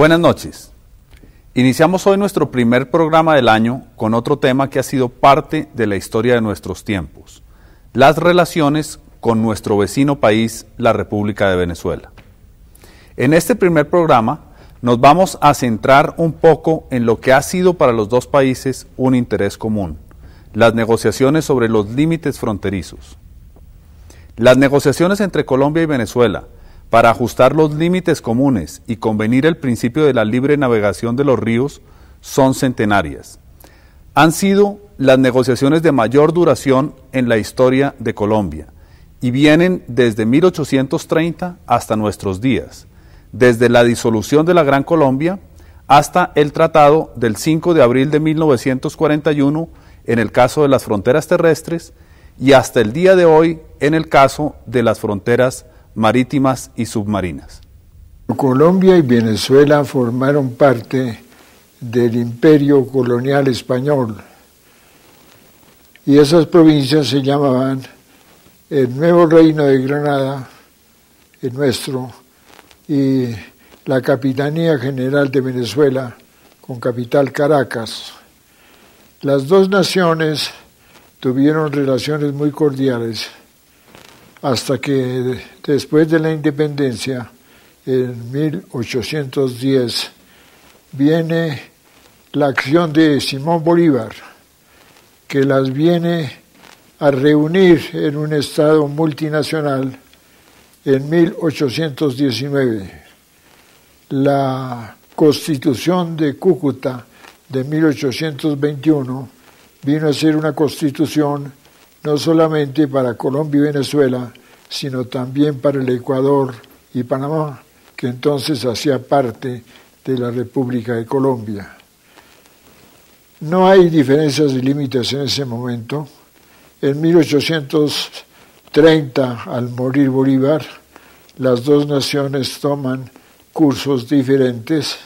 Buenas noches. Iniciamos hoy nuestro primer programa del año con otro tema que ha sido parte de la historia de nuestros tiempos, las relaciones con nuestro vecino país, la República de Venezuela. En este primer programa nos vamos a centrar un poco en lo que ha sido para los dos países un interés común, las negociaciones sobre los límites fronterizos. Las negociaciones entre Colombia y Venezuela, para ajustar los límites comunes y convenir el principio de la libre navegación de los ríos son centenarias. Han sido las negociaciones de mayor duración en la historia de Colombia y vienen desde 1830 hasta nuestros días, desde la disolución de la Gran Colombia hasta el tratado del 5 de abril de 1941 en el caso de las fronteras terrestres y hasta el día de hoy en el caso de las fronteras marítimas y submarinas. Colombia y Venezuela formaron parte del imperio colonial español y esas provincias se llamaban el nuevo reino de Granada, el nuestro, y la Capitanía General de Venezuela, con capital Caracas. Las dos naciones tuvieron relaciones muy cordiales hasta que después de la independencia, en 1810, viene la acción de Simón Bolívar, que las viene a reunir en un Estado multinacional en 1819. La Constitución de Cúcuta de 1821 vino a ser una constitución no solamente para Colombia y Venezuela, sino también para el Ecuador y Panamá, que entonces hacía parte de la República de Colombia. No hay diferencias de límites en ese momento. En 1830, al morir Bolívar, las dos naciones toman cursos diferentes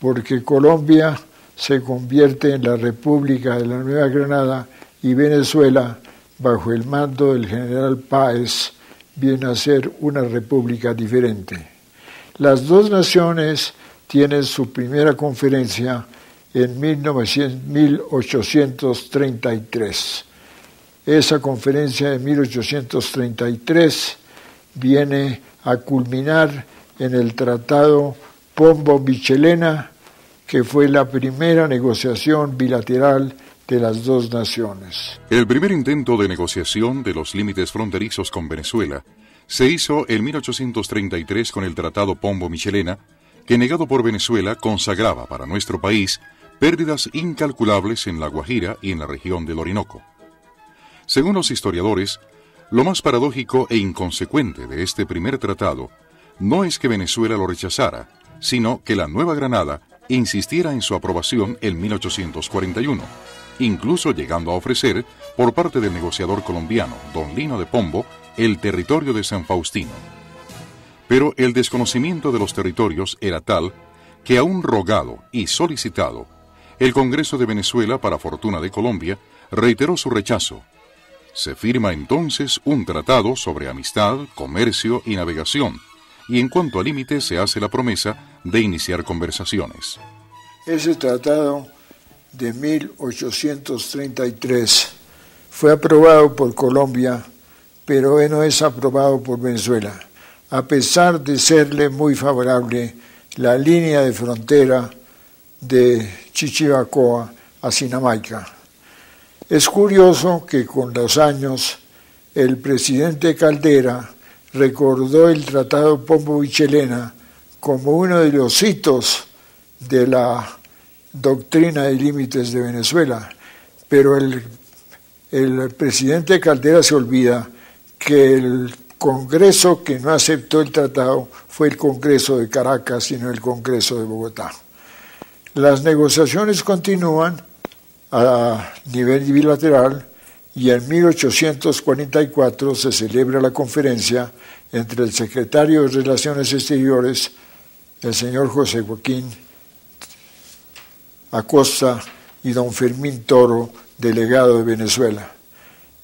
porque Colombia se convierte en la República de la Nueva Granada y Venezuela, bajo el mando del general Páez, viene a ser una república diferente. Las dos naciones tienen su primera conferencia en 1833. Esa conferencia de 1833 viene a culminar en el Tratado Pombo-Michelena, que fue la primera negociación bilateral de las dos naciones. El primer intento de negociación de los límites fronterizos con Venezuela se hizo en 1833 con el Tratado Pombo-Michelena, que negado por Venezuela consagraba para nuestro país pérdidas incalculables en La Guajira y en la región del Orinoco. Según los historiadores, lo más paradójico e inconsecuente de este primer tratado no es que Venezuela lo rechazara, sino que la Nueva Granada insistiera en su aprobación en 1841 incluso llegando a ofrecer, por parte del negociador colombiano Don Lino de Pombo, el territorio de San Faustino. Pero el desconocimiento de los territorios era tal que aún rogado y solicitado, el Congreso de Venezuela, para fortuna de Colombia, reiteró su rechazo. Se firma entonces un tratado sobre amistad, comercio y navegación, y en cuanto a límite se hace la promesa de iniciar conversaciones. Ese tratado de 1833. Fue aprobado por Colombia, pero eh, no es aprobado por Venezuela. A pesar de serle muy favorable la línea de frontera de Chichibacoa a Sinamaica. Es curioso que con los años el presidente Caldera recordó el Tratado Pombo-Vichelena como uno de los hitos de la doctrina y límites de Venezuela, pero el, el presidente Caldera se olvida que el Congreso que no aceptó el tratado fue el Congreso de Caracas y no el Congreso de Bogotá. Las negociaciones continúan a nivel bilateral y en 1844 se celebra la conferencia entre el secretario de Relaciones Exteriores, el señor José Joaquín Acosta y don Fermín Toro, delegado de Venezuela.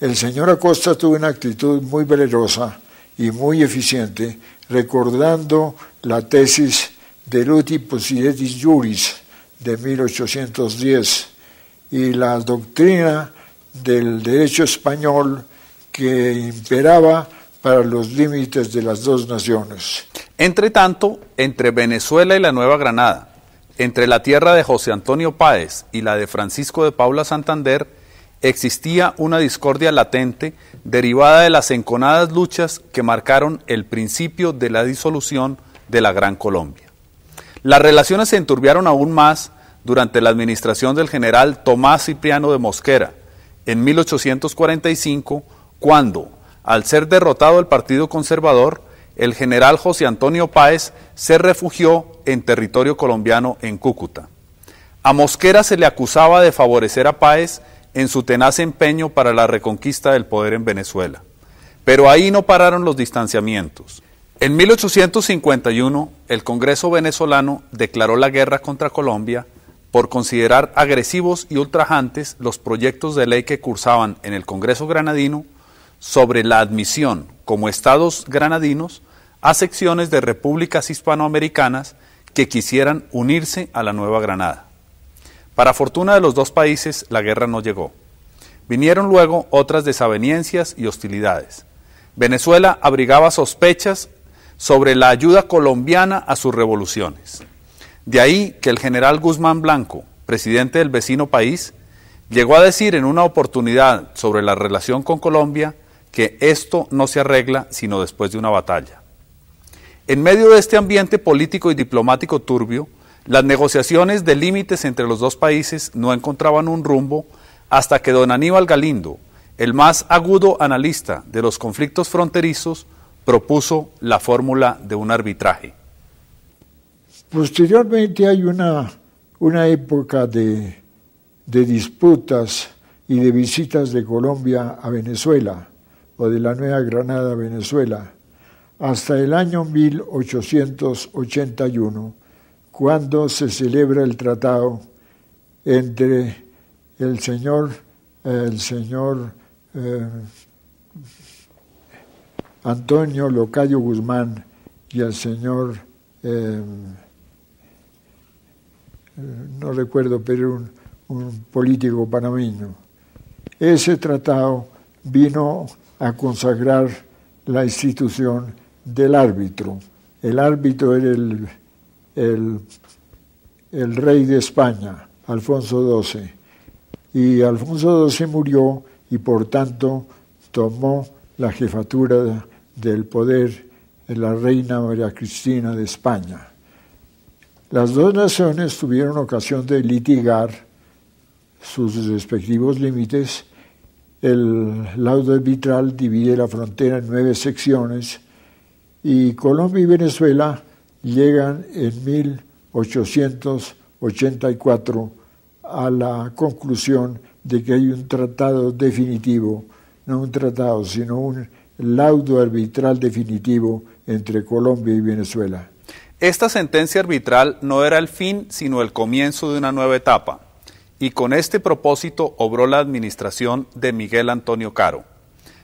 El señor Acosta tuvo una actitud muy valerosa y muy eficiente, recordando la tesis de Luti Possidetis Juris de 1810 y la doctrina del derecho español que imperaba para los límites de las dos naciones. Entre tanto, entre Venezuela y la Nueva Granada, entre la tierra de José Antonio Páez y la de Francisco de Paula Santander existía una discordia latente derivada de las enconadas luchas que marcaron el principio de la disolución de la Gran Colombia. Las relaciones se enturbiaron aún más durante la administración del general Tomás Cipriano de Mosquera, en 1845, cuando, al ser derrotado el Partido Conservador, el general José Antonio Páez se refugió en territorio colombiano en Cúcuta. A Mosquera se le acusaba de favorecer a Páez en su tenaz empeño para la reconquista del poder en Venezuela. Pero ahí no pararon los distanciamientos. En 1851, el Congreso venezolano declaró la guerra contra Colombia por considerar agresivos y ultrajantes los proyectos de ley que cursaban en el Congreso granadino sobre la admisión como estados granadinos a secciones de repúblicas hispanoamericanas que quisieran unirse a la Nueva Granada. Para fortuna de los dos países, la guerra no llegó. Vinieron luego otras desavenencias y hostilidades. Venezuela abrigaba sospechas sobre la ayuda colombiana a sus revoluciones. De ahí que el general Guzmán Blanco, presidente del vecino país, llegó a decir en una oportunidad sobre la relación con Colombia que esto no se arregla sino después de una batalla. En medio de este ambiente político y diplomático turbio, las negociaciones de límites entre los dos países no encontraban un rumbo hasta que don Aníbal Galindo, el más agudo analista de los conflictos fronterizos, propuso la fórmula de un arbitraje. Posteriormente hay una, una época de, de disputas y de visitas de Colombia a Venezuela o de la Nueva Granada a Venezuela hasta el año 1881, cuando se celebra el tratado entre el señor, el señor eh, Antonio Locayo Guzmán y el señor, eh, no recuerdo, pero un político panameño. Ese tratado vino a consagrar la institución del árbitro. El árbitro era el, rey de España, Alfonso XII. Y Alfonso XII murió y por tanto tomó la jefatura del poder en la reina María Cristina de España. Las dos naciones tuvieron ocasión de litigar sus respectivos límites. El laudo arbitral divide la frontera en nueve secciones y Colombia y Venezuela llegan en 1884 a la conclusión de que hay un tratado definitivo, no un tratado, sino un laudo arbitral definitivo entre Colombia y Venezuela. Esta sentencia arbitral no era el fin, sino el comienzo de una nueva etapa, y con este propósito obró la administración de Miguel Antonio Caro.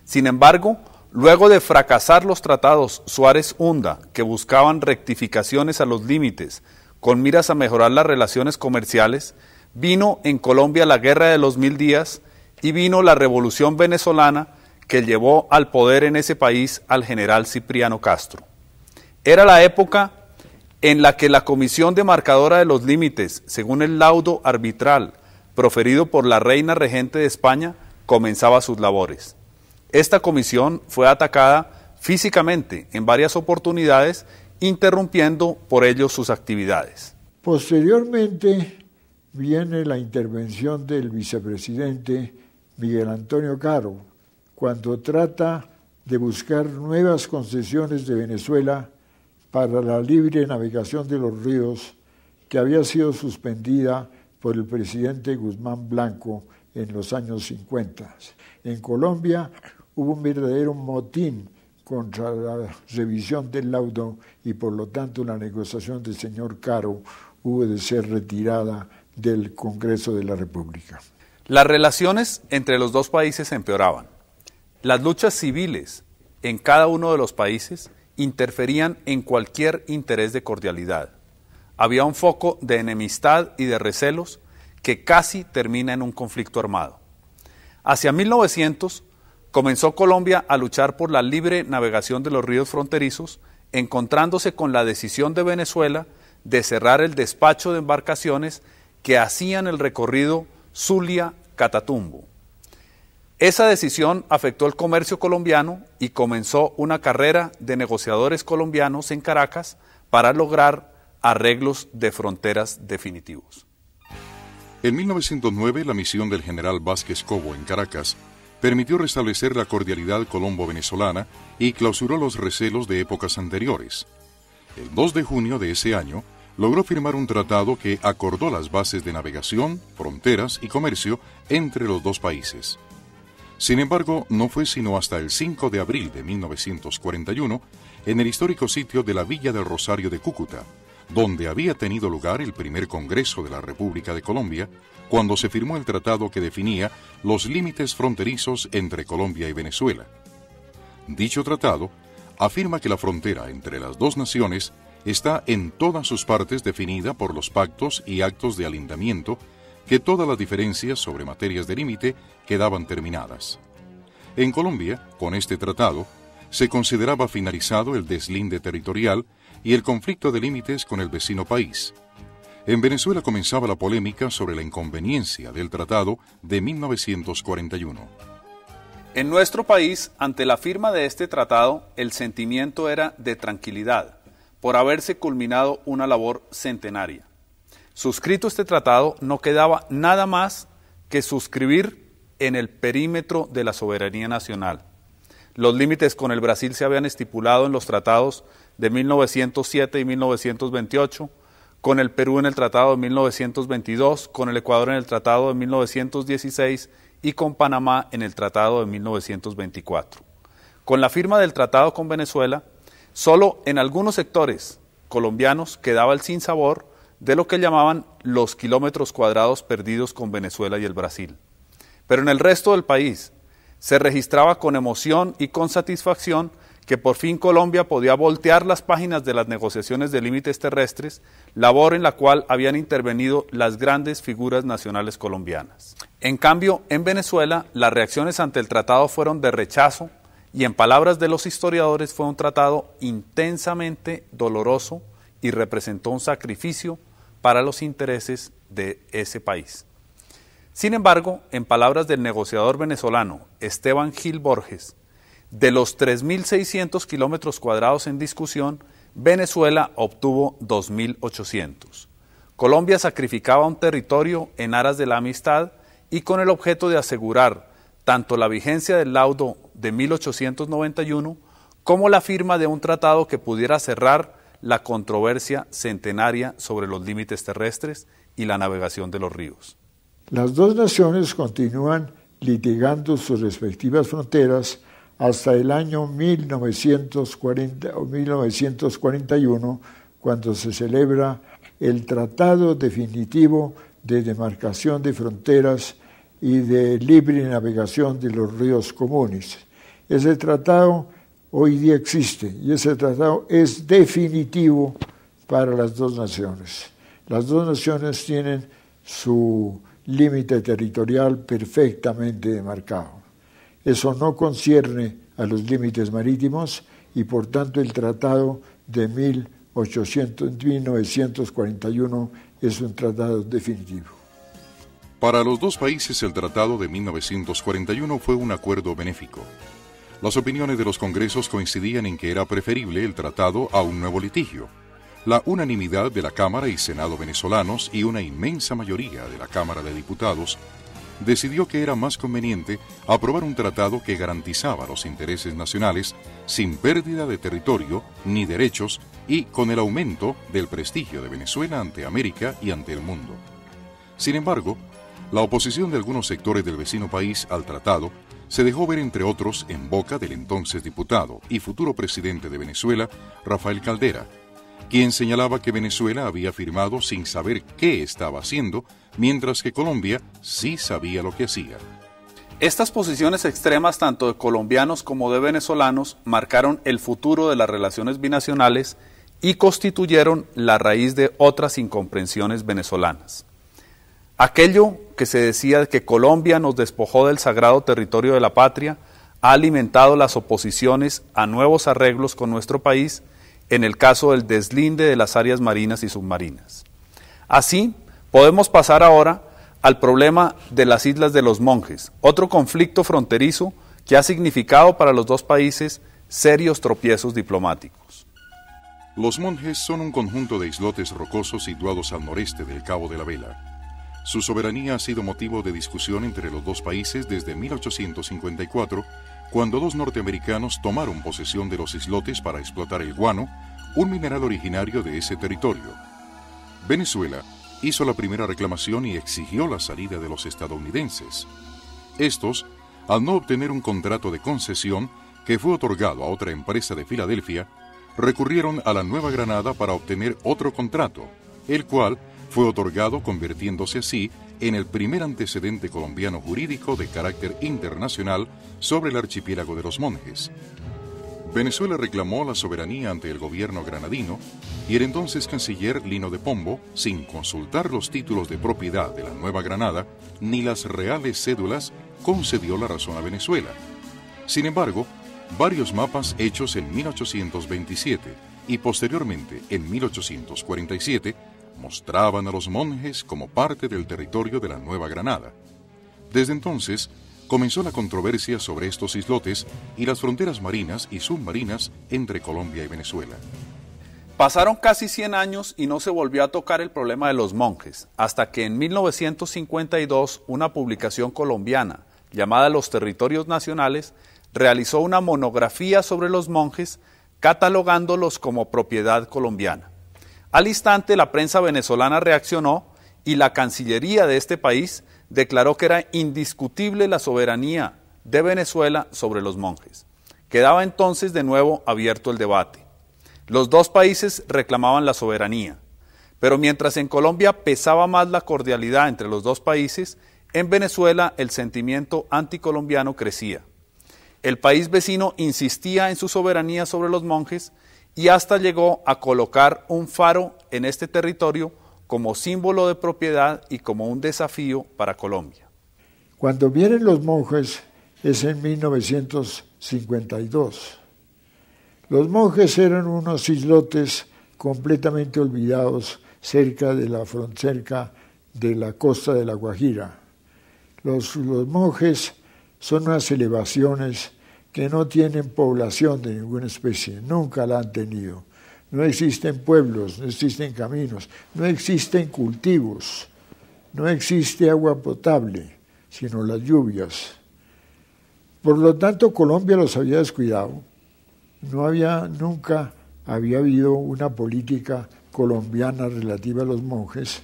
Sin embargo, Luego de fracasar los tratados Suárez-Hunda, que buscaban rectificaciones a los límites con miras a mejorar las relaciones comerciales, vino en Colombia la Guerra de los Mil Días y vino la Revolución venezolana que llevó al poder en ese país al general Cipriano Castro. Era la época en la que la Comisión Demarcadora de los Límites, según el laudo arbitral proferido por la reina regente de España, comenzaba sus labores. Esta comisión fue atacada físicamente en varias oportunidades, interrumpiendo por ello sus actividades. Posteriormente viene la intervención del vicepresidente Miguel Antonio Caro, cuando trata de buscar nuevas concesiones de Venezuela para la libre navegación de los ríos que había sido suspendida por el presidente Guzmán Blanco en los años 50. En Colombia hubo un verdadero motín contra la revisión del laudo y por lo tanto la negociación del señor Caro hubo de ser retirada del Congreso de la República. Las relaciones entre los dos países empeoraban. Las luchas civiles en cada uno de los países interferían en cualquier interés de cordialidad. Había un foco de enemistad y de recelos que casi termina en un conflicto armado. Hacia 1900 Comenzó Colombia a luchar por la libre navegación de los ríos fronterizos, encontrándose con la decisión de Venezuela de cerrar el despacho de embarcaciones que hacían el recorrido Zulia-Catatumbo. Esa decisión afectó el comercio colombiano y comenzó una carrera de negociadores colombianos en Caracas para lograr arreglos de fronteras definitivos. En 1909, la misión del general Vázquez Cobo en Caracas permitió restablecer la cordialidad colombo-venezolana y clausuró los recelos de épocas anteriores. El 2 de junio de ese año, logró firmar un tratado que acordó las bases de navegación, fronteras y comercio entre los dos países. Sin embargo, no fue sino hasta el 5 de abril de 1941, en el histórico sitio de la Villa del Rosario de Cúcuta, donde había tenido lugar el primer Congreso de la República de Colombia, cuando se firmó el tratado que definía los límites fronterizos entre Colombia y Venezuela. Dicho tratado afirma que la frontera entre las dos naciones está en todas sus partes definida por los pactos y actos de alindamiento, que todas las diferencias sobre materias de límite quedaban terminadas. En Colombia, con este tratado, se consideraba finalizado el deslinde territorial y el conflicto de límites con el vecino país. En Venezuela comenzaba la polémica sobre la inconveniencia del tratado de 1941. En nuestro país, ante la firma de este tratado, el sentimiento era de tranquilidad, por haberse culminado una labor centenaria. Suscrito este tratado, no quedaba nada más que suscribir en el perímetro de la soberanía nacional. Los límites con el Brasil se habían estipulado en los tratados de 1907 y 1928, con el Perú en el Tratado de 1922, con el Ecuador en el Tratado de 1916 y con Panamá en el Tratado de 1924. Con la firma del tratado con Venezuela, solo en algunos sectores colombianos quedaba el sinsabor de lo que llamaban los kilómetros cuadrados perdidos con Venezuela y el Brasil. Pero en el resto del país se registraba con emoción y con satisfacción que por fin Colombia podía voltear las páginas de las negociaciones de límites terrestres, labor en la cual habían intervenido las grandes figuras nacionales colombianas. En cambio, en Venezuela, las reacciones ante el tratado fueron de rechazo y, en palabras de los historiadores, fue un tratado intensamente doloroso y representó un sacrificio para los intereses de ese país. Sin embargo, en palabras del negociador venezolano Esteban Gil Borges, de los 3.600 kilómetros cuadrados en discusión, Venezuela obtuvo 2.800. Colombia sacrificaba un territorio en aras de la amistad y con el objeto de asegurar tanto la vigencia del laudo de 1891 como la firma de un tratado que pudiera cerrar la controversia centenaria sobre los límites terrestres y la navegación de los ríos. Las dos naciones continúan litigando sus respectivas fronteras hasta el año 1941, cuando se celebra el Tratado Definitivo de Demarcación de Fronteras y de Libre Navegación de los Ríos Comunes. Ese tratado hoy día existe y ese tratado es definitivo para las dos naciones. Las dos naciones tienen su límite territorial perfectamente demarcado. Eso no concierne a los límites marítimos y por tanto el tratado de 1800, 1941 es un tratado definitivo. Para los dos países el tratado de 1941 fue un acuerdo benéfico. Las opiniones de los congresos coincidían en que era preferible el tratado a un nuevo litigio. La unanimidad de la Cámara y Senado venezolanos y una inmensa mayoría de la Cámara de Diputados decidió que era más conveniente aprobar un tratado que garantizaba los intereses nacionales sin pérdida de territorio ni derechos y con el aumento del prestigio de Venezuela ante América y ante el mundo. Sin embargo, la oposición de algunos sectores del vecino país al tratado se dejó ver entre otros en boca del entonces diputado y futuro presidente de Venezuela, Rafael Caldera, quien señalaba que Venezuela había firmado sin saber qué estaba haciendo, mientras que Colombia sí sabía lo que hacía. Estas posiciones extremas tanto de colombianos como de venezolanos marcaron el futuro de las relaciones binacionales y constituyeron la raíz de otras incomprensiones venezolanas. Aquello que se decía que Colombia nos despojó del sagrado territorio de la patria ha alimentado las oposiciones a nuevos arreglos con nuestro país en el caso del deslinde de las áreas marinas y submarinas. Así, podemos pasar ahora al problema de las Islas de los Monjes, otro conflicto fronterizo que ha significado para los dos países serios tropiezos diplomáticos. Los monjes son un conjunto de islotes rocosos situados al noreste del Cabo de la Vela. Su soberanía ha sido motivo de discusión entre los dos países desde 1854 cuando dos norteamericanos tomaron posesión de los islotes para explotar el guano, un mineral originario de ese territorio. Venezuela hizo la primera reclamación y exigió la salida de los estadounidenses. Estos, al no obtener un contrato de concesión que fue otorgado a otra empresa de Filadelfia, recurrieron a la Nueva Granada para obtener otro contrato, el cual fue otorgado convirtiéndose así en el primer antecedente colombiano jurídico de carácter internacional sobre el archipiélago de los monjes. Venezuela reclamó la soberanía ante el gobierno granadino y el entonces canciller Lino de Pombo, sin consultar los títulos de propiedad de la Nueva Granada ni las reales cédulas, concedió la razón a Venezuela. Sin embargo, varios mapas hechos en 1827 y posteriormente en 1847 mostraban a los monjes como parte del territorio de la Nueva Granada. Desde entonces, comenzó la controversia sobre estos islotes y las fronteras marinas y submarinas entre Colombia y Venezuela. Pasaron casi 100 años y no se volvió a tocar el problema de los monjes, hasta que en 1952 una publicación colombiana llamada Los Territorios Nacionales realizó una monografía sobre los monjes catalogándolos como propiedad colombiana. Al instante la prensa venezolana reaccionó y la Cancillería de este país declaró que era indiscutible la soberanía de Venezuela sobre los monjes. Quedaba entonces de nuevo abierto el debate. Los dos países reclamaban la soberanía, pero mientras en Colombia pesaba más la cordialidad entre los dos países, en Venezuela el sentimiento anticolombiano crecía. El país vecino insistía en su soberanía sobre los monjes, y hasta llegó a colocar un faro en este territorio como símbolo de propiedad y como un desafío para Colombia. Cuando vienen los monjes es en 1952. Los monjes eran unos islotes completamente olvidados cerca de la frontera de la costa de la Guajira. Los, los monjes son unas elevaciones que no tienen población de ninguna especie, nunca la han tenido. No existen pueblos, no existen caminos, no existen cultivos, no existe agua potable, sino las lluvias. Por lo tanto, Colombia los había descuidado. No había, nunca había habido una política colombiana relativa a los monjes.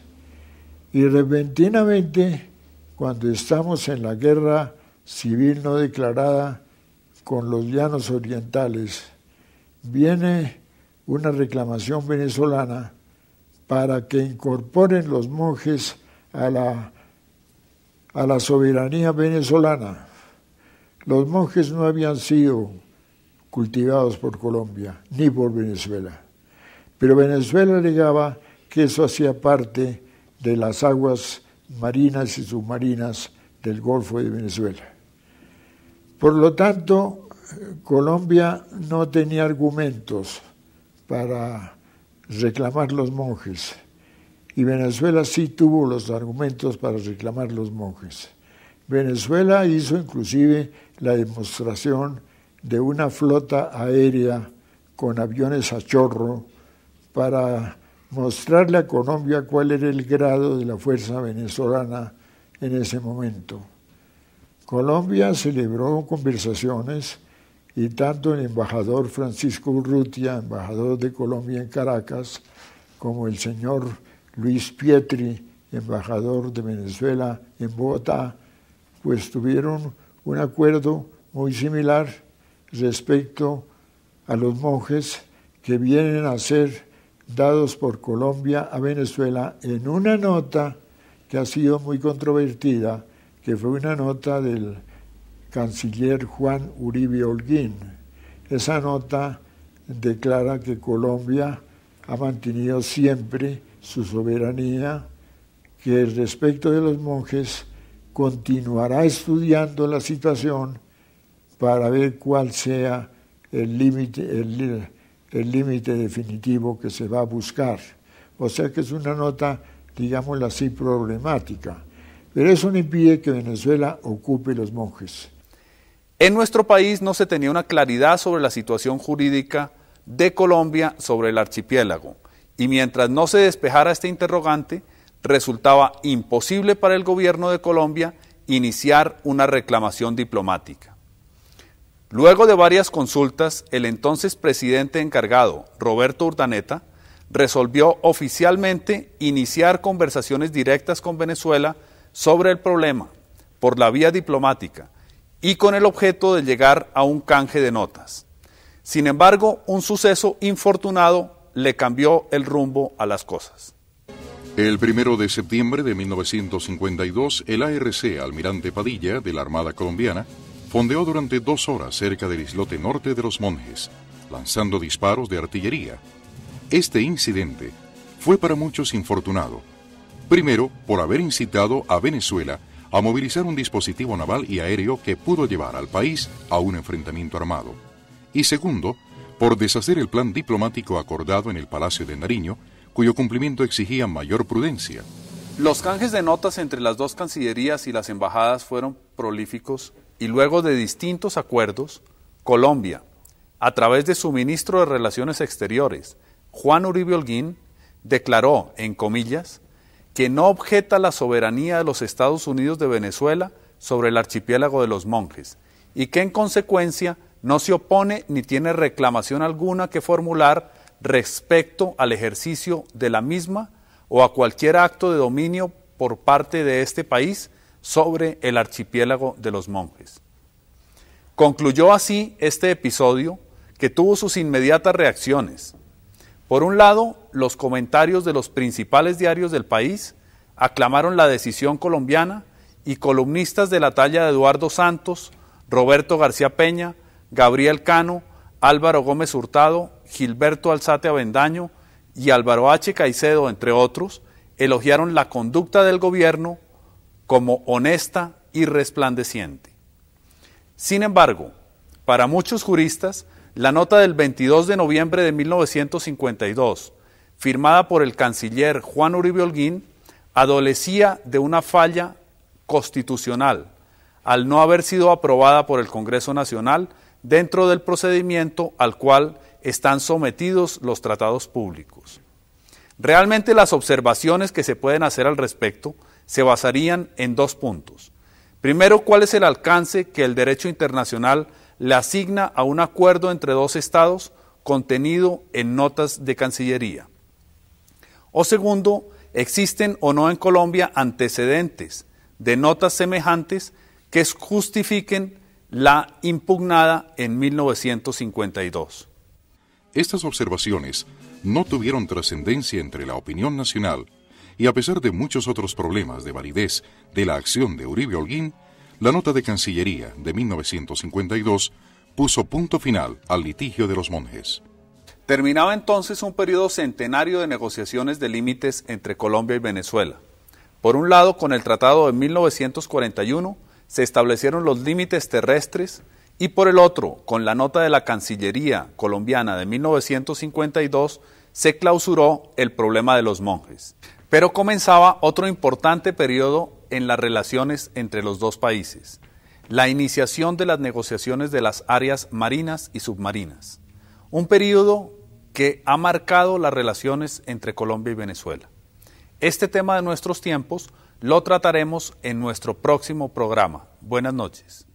Y repentinamente, cuando estamos en la guerra civil no declarada con los llanos orientales, viene una reclamación venezolana para que incorporen los monjes a la, a la soberanía venezolana. Los monjes no habían sido cultivados por Colombia ni por Venezuela, pero Venezuela alegaba que eso hacía parte de las aguas marinas y submarinas del Golfo de Venezuela. Por lo tanto, Colombia no tenía argumentos para reclamar los monjes y Venezuela sí tuvo los argumentos para reclamar los monjes. Venezuela hizo inclusive la demostración de una flota aérea con aviones a chorro para mostrarle a Colombia cuál era el grado de la fuerza venezolana en ese momento. Colombia celebró conversaciones y tanto el embajador Francisco Urrutia, embajador de Colombia en Caracas, como el señor Luis Pietri, embajador de Venezuela en Bogotá, pues tuvieron un acuerdo muy similar respecto a los monjes que vienen a ser dados por Colombia a Venezuela en una nota que ha sido muy controvertida que fue una nota del canciller Juan Uribe Holguín. Esa nota declara que Colombia ha mantenido siempre su soberanía, que respecto de los monjes continuará estudiando la situación para ver cuál sea el límite definitivo que se va a buscar. O sea que es una nota, digámosla así, problemática. Pero eso no impide que Venezuela ocupe los monjes. En nuestro país no se tenía una claridad sobre la situación jurídica de Colombia sobre el archipiélago, y mientras no se despejara este interrogante, resultaba imposible para el gobierno de Colombia iniciar una reclamación diplomática. Luego de varias consultas, el entonces presidente encargado, Roberto Urdaneta, resolvió oficialmente iniciar conversaciones directas con Venezuela sobre el problema por la vía diplomática y con el objeto de llegar a un canje de notas. Sin embargo, un suceso infortunado le cambió el rumbo a las cosas. El primero de septiembre de 1952, el ARC Almirante Padilla de la Armada Colombiana fondeó durante dos horas cerca del islote norte de los Monjes, lanzando disparos de artillería. Este incidente fue para muchos infortunado Primero, por haber incitado a Venezuela a movilizar un dispositivo naval y aéreo que pudo llevar al país a un enfrentamiento armado. Y segundo, por deshacer el plan diplomático acordado en el Palacio de Nariño, cuyo cumplimiento exigía mayor prudencia. Los canjes de notas entre las dos cancillerías y las embajadas fueron prolíficos y luego de distintos acuerdos, Colombia, a través de su ministro de Relaciones Exteriores, Juan Uribe Holguín, declaró, en comillas, que no objeta la soberanía de los Estados Unidos de Venezuela sobre el archipiélago de los monjes y que en consecuencia no se opone ni tiene reclamación alguna que formular respecto al ejercicio de la misma o a cualquier acto de dominio por parte de este país sobre el archipiélago de los monjes. Concluyó así este episodio que tuvo sus inmediatas reacciones, por un lado, los comentarios de los principales diarios del país aclamaron la decisión colombiana y columnistas de la talla de Eduardo Santos, Roberto García Peña, Gabriel Cano, Álvaro Gómez Hurtado, Gilberto Alzate Avendaño y Álvaro H. Caicedo, entre otros, elogiaron la conducta del gobierno como honesta y resplandeciente. Sin embargo, para muchos juristas, la nota del 22 de noviembre de 1952, firmada por el canciller Juan Uribe Holguín, adolecía de una falla constitucional al no haber sido aprobada por el Congreso Nacional dentro del procedimiento al cual están sometidos los tratados públicos. Realmente las observaciones que se pueden hacer al respecto se basarían en dos puntos. Primero, cuál es el alcance que el derecho internacional la asigna a un acuerdo entre dos estados contenido en notas de Cancillería. O segundo, existen o no en Colombia antecedentes de notas semejantes que justifiquen la impugnada en 1952. Estas observaciones no tuvieron trascendencia entre la opinión nacional y a pesar de muchos otros problemas de validez de la acción de Uribe Holguín, la nota de Cancillería de 1952 puso punto final al litigio de los monjes. Terminaba entonces un periodo centenario de negociaciones de límites entre Colombia y Venezuela. Por un lado, con el Tratado de 1941 se establecieron los límites terrestres y por el otro, con la nota de la Cancillería colombiana de 1952, se clausuró el problema de los monjes. Pero comenzaba otro importante periodo en las relaciones entre los dos países, la iniciación de las negociaciones de las áreas marinas y submarinas, un periodo que ha marcado las relaciones entre Colombia y Venezuela. Este tema de nuestros tiempos lo trataremos en nuestro próximo programa. Buenas noches.